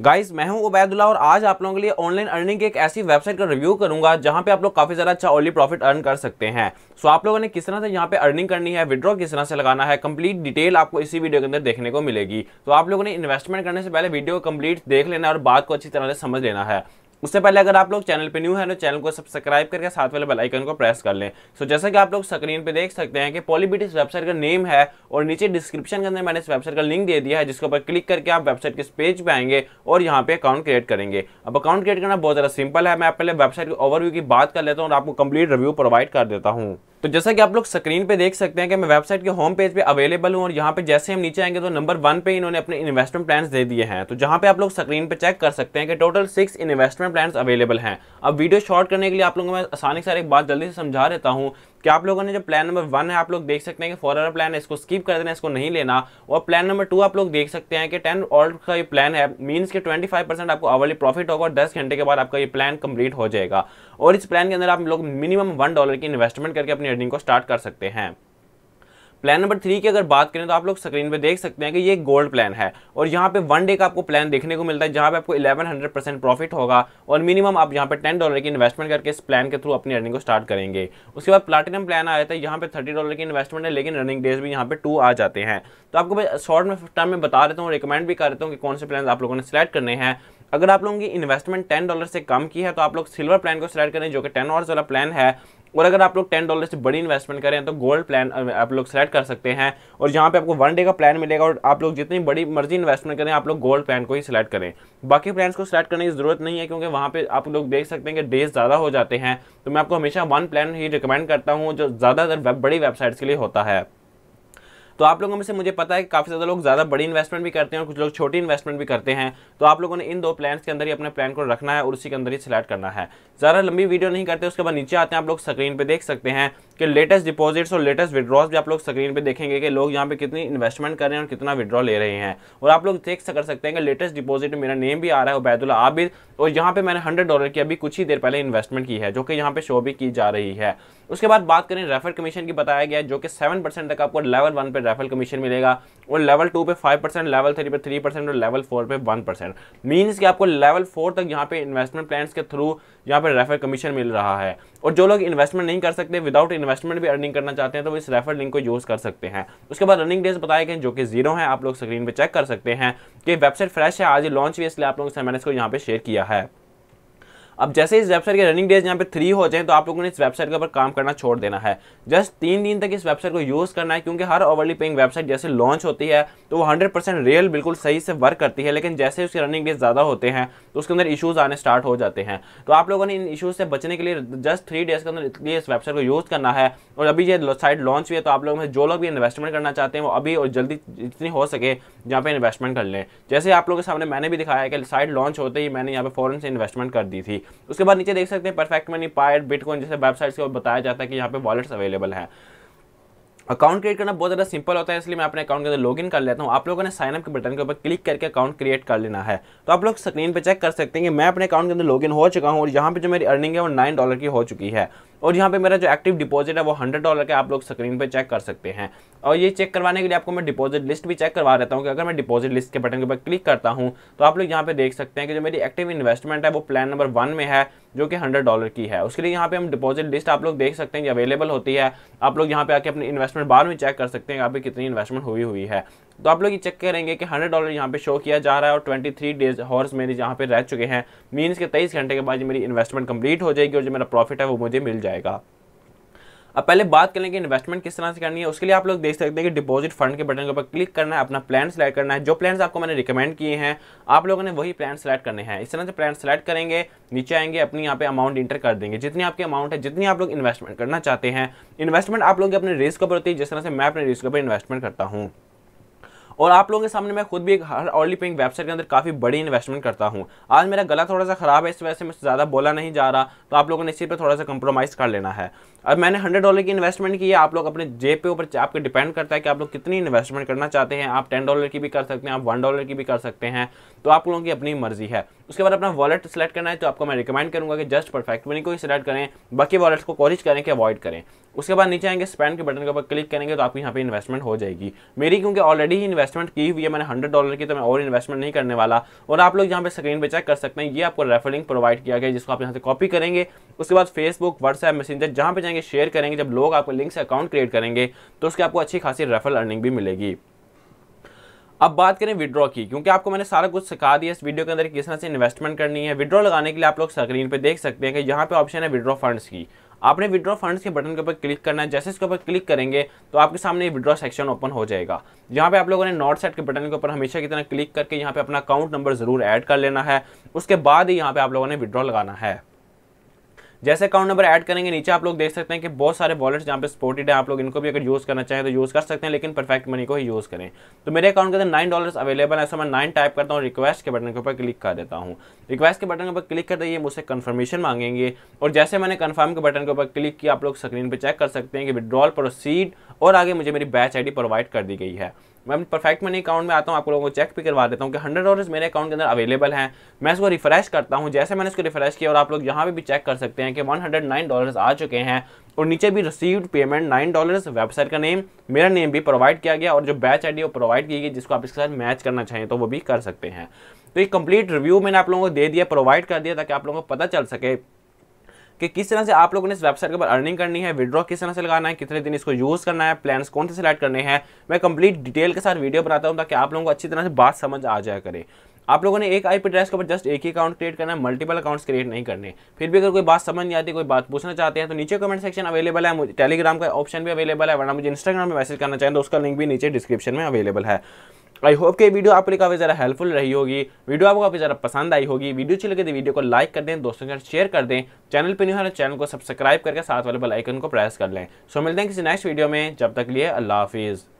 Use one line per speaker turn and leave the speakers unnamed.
guys मैं हूं उबैदुल्ला और आज आप लोगों के लिए ऑनलाइन अर्निंग की एक ऐसी वेबसाइट का रिव्यू करूंगा जहां पे आप लोग काफी ज़्यादा अच्छा ऑनली प्रॉफिट अर्न कर सकते हैं सो आप लोगों ने किस तरह से यहां पे अर्निंग करनी है विड्रॉ किस तरह से लगाना है कंप्लीट डिटेल आपको इसी वीडियो के अंदर देखने को मिलेगी तो आप लोगों ने इन्वेस्टमेंट करने से पहले वीडियो को कंप्लीट देख लेना और बात को अच्छी तरह से समझ लेना है उससे पहले अगर आप लोग चैनल पे न्यू है तो चैनल को सब्सक्राइब करके साथ वाले बेल आइकन को प्रेस कर लें सो so, जैसा कि आप लोग स्क्रीन पे देख सकते हैं कि पॉलीबिट इस वेबसाइट का नेम है और नीचे डिस्क्रिप्शन के अंदर मैंने इस वेबसाइट का लिंक दे दिया है जिसके ऊपर क्लिक करके आप वेबसाइट के पेज पे आएंगे और यहाँ पे अकाउंट क्रिएट करेंगे अब अकाउंट क्रिएट करना बहुत ज़्यादा सिंपल है मैं पहले वेबसाइट की ओवरव्यू की बात कर लेता हूँ और आपको कंप्लीट रिव्यू प्रोवाइड कर देता हूँ तो जैसा कि आप लोग स्क्रीन पे देख सकते हैं कि मैं वेबसाइट के होम पेज पे अवेलेबल हूँ और यहाँ पे जैसे हम नीचे आएंगे तो नंबर वन पे इन्होंने अपने इन्वेस्टमेंट प्लान्स दे दिए हैं तो जहाँ पे आप लोग स्क्रीन पे चेक कर सकते हैं कि total six investment plans available हैं अब वीडियो शॉर्ट करने के लिए आप लोगों को मैं आसानी से एक बात जल्दी से समझा देता हूँ कि आप लोगों ने जो प्लान नंबर वन है आप लोग देख सकते हैं कि फोर प्लान है इसको स्किप कर देना इसको नहीं लेना और प्लान नंबर टू आप लोग देख सकते हैं कि टेन ऑल्ट का ये प्लान है मीन्स कि ट्वेंटी फाइव परसेंट आपको अवर्ली प्रॉफिट होगा और दस घंटे के बाद आपका ये प्लान कंप्लीट हो जाएगा और इस प्लान के अंदर आप लोग मिनिमम वन डॉलर की इन्वेस्टमेंट करके अपनी अर्निंग को स्टार्ट कर सकते हैं प्लान नंबर थ्री की अगर बात करें तो आप लोग स्क्रीन पे देख सकते हैं कि ये गोल्ड प्लान है और यहाँ पे वन डे का आपको प्लान देखने को मिलता है जहाँ पे आपको 1100 परसेंट प्रॉफिट होगा और मिनिमम आप यहाँ पे 10 डॉलर की इन्वेस्टमेंट करके इस प्लान के थ्रू अपनी अर्निंग को स्टार्ट करेंगे उसके बाद प्लाटिनम प्लान आया था यहाँ पे थर्टी डॉलर की इन्वेस्टमेंट है लेकिन रनिंग डेज भी यहाँ पे टू आ जाते हैं तो आपको मैं शॉर्ट में टर्म में बता देता हूँ रिकमेंड भी कर देता हूँ कि कौन से प्लान आप लोगों ने सिलेक्ट करने हैं अगर आप लोगों की इन्वेस्टमेंट टेन डॉलर से कम की है तो आप लोग सिल्वर प्लान को सिलेक्ट करें जो कि टेन आवर्स वाला प्लान है और अगर आप लोग टेन डॉलर से बड़ी इन्वेस्टमेंट करें तो गोल्ड प्लान आप लोग सेलेक्ट कर सकते हैं और यहाँ पे आपको वन डे का प्लान मिलेगा और आप लोग जितनी बड़ी मर्जी इन्वेस्टमेंट करें आप लोग गोल्ड प्लान को ही सिलेक्ट करें बाकी प्लान्स को सिलेक्ट करने की ज़रूरत नहीं है क्योंकि वहाँ पर आप लोग देख सकते हैं कि डेज ज़्यादा हो जाते हैं तो मैं आपको हमेशा वन प्लान ही रिकमेंड करता हूँ जो ज़्यादातर बड़ी वेबसाइट्स के लिए होता है तो आप लोगों में से मुझे पता है कि काफ़ी ज़्यादा लोग ज़्यादा बड़ी इन्वेस्टमेंट भी करते हैं और कुछ लोग छोटी इन्वेस्टमेंट भी करते हैं तो आप लोगों ने इन दो प्लान के अंदर ही अपने प्लान को रखना है और उसी के अंदर ही सिलेक्ट करना है ज़्यादा लंबी वीडियो नहीं करते उसके बाद नीचे आते हैं आप लोग स्क्रीन पर देख सकते हैं कि लेटेस्ट डिपॉजिट्स और लेटेस्ट विड्रॉस भी आप लोग स्क्रीन पर देखेंगे कि लोग यहाँ पे कितनी इन्वेस्टमेंट कर रहे हैं और कितना विड्रॉ ले रहे हैं और आप लोग देख कर सकते हैं कि लेटेस्ट डिपॉजिट मेरा नेम भी आ रहा है उबैदुल्ला आबिद और यहाँ पे मैंने हंड्रेड डॉलर की अभी कुछ ही देर पहले इन्वेस्टमेंट की है जो कि यहाँ पे शो भी की जा रही है उसके बाद बात करें रेफर कमीशन की बताया गया जो कि सेवन तक आपको लेवल वन पर रेफल कमीशन मिलेगा और लेवल टू पे फाइव परसेंट लेवल थ्री पे थ्री परसेंट और लेवल फोर पे वन परसेंट मीन्स कि आपको लेवल फोर तक यहाँ पे इन्वेस्टमेंट प्लान के थ्रू यहाँ पे रेफर कमीशन मिल रहा है और जो लोग इन्वेस्टमेंट नहीं कर सकते विदाउट इन्वेस्टमेंट भी अर्निंग करना चाहते हैं तो वो इस रेफर लिंक को यूज़ कर सकते हैं उसके बाद रनिंग डेज बताए गए जो कि जीरो हैं आप लोग स्क्रीन पर चेक कर सकते हैं कि वेबसाइट फ्रेश है आज लॉन्च हुई इसलिए आप लोगों से मैंने इसको यहाँ पर शेयर किया है अब जैसे इस वेबसाइट के रनिंग डेज यहाँ पे थ्री हो जाए तो आप लोगों ने इस वेबसाइट के ऊपर काम करना छोड़ देना है जस्ट तीन दिन तक इस वेबसाइट को यूज़ करना है क्योंकि हर ओवरली पेइंग वेबसाइट जैसे लॉन्च होती है तो वो हंड्रेड रियल बिल्कुल सही से वर्क करती है लेकिन जैसे उसके रनिंग डेज ज़्यादा होते हैं तो उसके अंदर इशूज़ आने स्टार्ट हो जाते हैं तो आप लोगों ने इन इशूज़ से बचने के लिए जस्ट थ्री डेज के अंदर इस वेबसाइट को यूज़ करना है और अभी ये साइट लॉन्च हुई है तो आप लोगों में जो लोग भी इन्वेस्टमेंट करना चाहते हैं वो अभी और जल्दी जितनी हो सके यहाँ पे इन्वेस्टमेंट कर लें जैसे आप लोगों के सामने मैंने भी दिखाया कि साइट लॉन्च होते ही मैंने यहाँ पे फॉरन से इन्वेस्टमेंट कर दी थी गई उसके बाद नीचे देख सकते हैं परफेक्ट मनी पायर बिटकॉइन जैसे वेबसाइट्स के बताया जाता है कि यहाँ पे वॉलेट्स अवेलेबल है अकाउंट क्रिएट करना बहुत ज़्यादा सिंपल होता है इसलिए मैं अपने अकाउंट के अंदर लॉगिन कर लेता हूँ आप लोगों ने साइन अप के बटन के ऊपर क्लिक करके अकाउंट क्रिएट कर लेना है तो आप लोग स्क्रीन पर चेक कर सकते हैं कि मैं अपने अकाउंट के अंदर लॉगिन हो चुका हूँ और यहाँ पे जो मेरी अर्निंग है वो नाइन डॉलर की हो चुकी है और यहाँ पे मेरा जो एक्टिव डिपॉजिट है वो हंड्रेड डॉलर का आप लोग स्क्रीन पे चेक कर सकते हैं और ये चेक करवाने के लिए आपको मैं डिपॉजिट लिस्ट भी चेक करवा रहता हूँ कि अगर मैं डिपॉजिट लिस्ट के बटन के ऊपर क्लिक करता हूँ तो आप लोग यहाँ पे देख सकते हैं कि जो मेरी एक्टिव इन्वेस्टमेंट है वो प्लान नंबर वन में है जो कि हंड्रेड डॉलर की है उसके लिए यहाँ पे हम डिपॉजिट लिस्ट आप लोग देख सकते हैं अवेलेबल होती है आप लोग यहाँ पे आके अपनी इन्वेस्टमेंट बार में चेक कर सकते हैं आप कितनी इन्वेस्टमेंट हुई हुई है तो आप लोग ये चेक करेंगे कि हंड्रेड डॉलर यहाँ पे शो किया जा रहा है और ट्वेंटी थ्री डेज हॉर्स मेरे यहाँ पे रह चुके हैं मीन्स के तेईस घंटे के बाद मेरी इन्वेस्टमेंट कंप्लीट हो जाएगी और जो मेरा प्रॉफिट है वो मुझे मिल जाएगा जाएगा अब पहले बात करें कि इन्वेस्टमेंट किस तरह से करनी है उसके लिए आप लोग देख सकते हैं कि डिपॉजिट फंड के बटन के ऊपर क्लिक करना है अपना प्लान सेलेक्ट करना है जो प्लान्स आपको मैंने रिकमेंड किए हैं आप लोगों ने वही प्लान सेलेक्ट करने हैं इस तरह से प्लान सेलेक्ट करेंगे नीचे आएंगे अपनी यहाँ पे अमाउंट इंटर कर देंगे जितनी आपकी अमाउंट है जितनी आप लोग इन्वेस्टमेंट करना चाहते हैं इन्वेस्टमेंट आप लोग अपने रिस्क पर होती है जिस तरह से मैं अपने रिस्क पर इन्वेस्टमेंट करता हूँ और आप लोगों के सामने मैं खुद भी एक हर ऑर्ली पेइंग वेबसाइट के अंदर काफ़ी बड़ी इन्वेस्टमेंट करता हूँ आज मेरा गला थोड़ा सा ख़राब है इस वजह से मैं ज़्यादा बोला नहीं जा रहा तो आप लोगों ने इसी पर थोड़ा सा कंप्रोमाइज़ कर लेना है अब मैंने हंड्रेड डॉलर की इन्वेस्टमेंट की है आप लोग अपने जेब पे ऊपर आपके डिपेंड करता है कि आप लोग कितनी इन्वेस्टमेंट करना चाहते हैं आप टेन डॉलर की भी कर सकते हैं आप वन डॉलर की भी कर सकते हैं तो आप लोगों की अपनी मर्जी है उसके बाद अपना वॉलेट सेलेक्ट करना है तो आपको मैं रिकमेंड करूँगा कि जस्ट परफेक्ट मनी को ही सिलेक्ट करें बाकी वॉलेट्स को कोशिश करें कि अवॉइड करें उसके बाद नीचे आएंगे स्पेंड के बटन के ऊपर क्लिक करेंगे तो आपकी यहाँ पे इन्वेस्टमेंट हो जाएगी मेरी क्योंकि ऑलरेडी ही इन्वेस्टमेंट की हुई है मैंने हंड्रेड डॉलर की तो मैं और इन्वेस्टमेंट नहीं करने वाला और आप लोग यहाँ पे स्क्रीन पे चेक कर सकते हैं ये आपको रेफरिंग प्रोवाइड किया गया जिसको आप यहाँ से कॉपी करेंगे उसके बाद फेसबुक व्हाट्सएप मैसेंजर जहाँ पे जाएंगे शेयर करेंगे जब लोग आपको लिंक से अकाउंट क्रिएट करेंगे तो उसके आपको अच्छी खासी रेफर अर्निंग भी मिलेगी अब बात करें विड्रॉ की क्योंकि आपको मैंने सारा कुछ सिखा दिया इस वीडियो के अंदर किस तरह से इन्वेस्टमेंट करनी है विड्रॉ लगाने के लिए आप लोग स्क्रीन पर देख सकते हैं कि यहाँ पे ऑप्शन है विड्रॉ फंड्स की आपने विड्रॉ फंड्स के बटन के ऊपर क्लिक करना है जैसे इसके ऊपर क्लिक करेंगे तो आपके सामने विड्रॉ सेक्शन ओपन हो जाएगा यहाँ पे आप लोगों ने नॉट सेट के बटन के ऊपर हमेशा की तरह क्लिक करके यहाँ पे अपना अकाउंट नंबर जरूर ऐड कर लेना है उसके बाद ही यहाँ पे आप लोगों ने विड्रॉ लगाना है जैसे अकाउंट नंबर ऐड करेंगे नीचे आप लोग देख सकते हैं कि बहुत सारे वॉलेट्स जहाँ पे स्पोर्टेड है आप लोग इनको भी अगर यूज़ करना चाहें तो यूज़ कर सकते हैं लेकिन परफेक्ट मनी को ही यूज़ करें तो मेरे अकाउंट के अंदर नाइन डॉलर्स अवेलेबल है ऐसा मैं नाइन टाइप करता हूँ रिक्वेस्ट के बटन के ऊपर क्लिक कर देता हूँ रिक्वेस्ट के बटन के ऊपर क्लिक कर दिए मुझसे कन्फर्मेशन मांगेंगे और जैसे मैंने कन्फर्म के बटन के ऊपर क्लिक किया आप लोग स्क्रीन पर चेक कर सकते हैं कि विड्रॉल प्रोसीड और आगे मुझे मेरी बैच आई प्रोवाइड कर दी गई है मैं परफेक्ट मनी अकाउंट में आता हूँ आप लोगों को चेक भी करवा देता हूँ कि हंड्रेड डॉलर्स मेरे अकाउंट के अंदर अवेलेबल हैं मैं इसको रिफ्रेश करता हूँ जैसे मैंने इसको रिफ्रेश किया और आप लोग यहाँ पर भी चेक कर सकते हैं कि वन हंड्रेड नाइन आ चुके हैं और नीचे भी received payment nine dollars website का नेम मेरा नेम भी प्रोवाइड किया गया और जो बैच आई वो प्रोवाइड की गई जिसको आप इसके साथ मैच करना चाहिए तो वो भी कर सकते हैं तो ये कंप्लीट रिव्यू मैंने आप लोगों को दे दिया प्रोवाइड कर दिया ताकि आप लोगों को पता चल सके कि किस तरह से आप लोगों ने इस वेबसाइट के ऊपर अर्निंग करनी है विड्रॉ किस तरह से लगाना है कितने दिन इसको यूज़ करना है प्लान्स कौन से सिलेक्ट करने हैं मैं कंप्लीट डिटेल के साथ वीडियो बनाता हूँ ताकि आप लोगों को अच्छी तरह से बात समझ आ जाया करें आप लोगों ने एक आईपी एड्रेस के ऊपर जस्ट एक ही अकाउंट क्रिएट करना है मल्टीपल अकाउंट्स क्रिएट नहीं करने फिर भी अगर कोई बात समझ नहीं आती कोई बात पूछना चाहते हैं तो नीचे कमेंट सेक्शन अवेलेबल है मुझे टेलीग्राम का ऑप्शन भी अवेलेबल है वरना मुझे इंस्टाग्राम में मैसेज करना चाहें तो उसका लिंक भी नीचे डिस्क्रिप्शन में अवेलेबल है आई होप कि वीडियो आपके लिए काफ़ी ज़्यादा हेल्पफुल रही होगी वीडियो आपको काफ़ी ज़्यादा पसंद आई होगी वीडियो अच्छी लगे तो वीडियो को लाइक कर दें दोस्तों के साथ शेयर कर दें चैनल पर नहीं हो चैनल तो को सब्सक्राइब करके साथ वाले बेल आइकन को प्रेस कर लें सो मिलते हैं किसी नेक्स्ट वीडियो में जब तक लिए अल्लाह हाफिज़